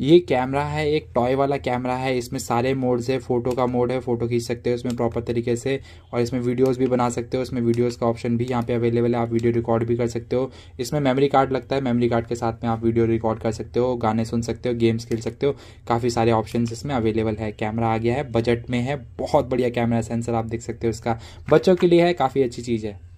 ये कैमरा है एक टॉय वाला कैमरा है इसमें सारे मोड्स है फोटो का मोड है फोटो खींच सकते हो इसमें प्रॉपर तरीके से और इसमें वीडियोस भी बना सकते हो इसमें वीडियोस का ऑप्शन भी यहाँ पे अवेलेबल है आप वीडियो रिकॉर्ड भी कर सकते हो इसमें मेमोरी कार्ड लगता है मेमोरी कार्ड के साथ में आप वीडियो रिकॉर्ड कर सकते हो गाने सुन सकते हो गेम्स खेल सकते हो काफ़ी सारे ऑप्शन इसमें अवेलेबल है कैमरा आ गया है बजट में है बहुत बढ़िया कैमरा सेंसर आप देख सकते हो इसका बच्चों के लिए है काफ़ी अच्छी चीज़ है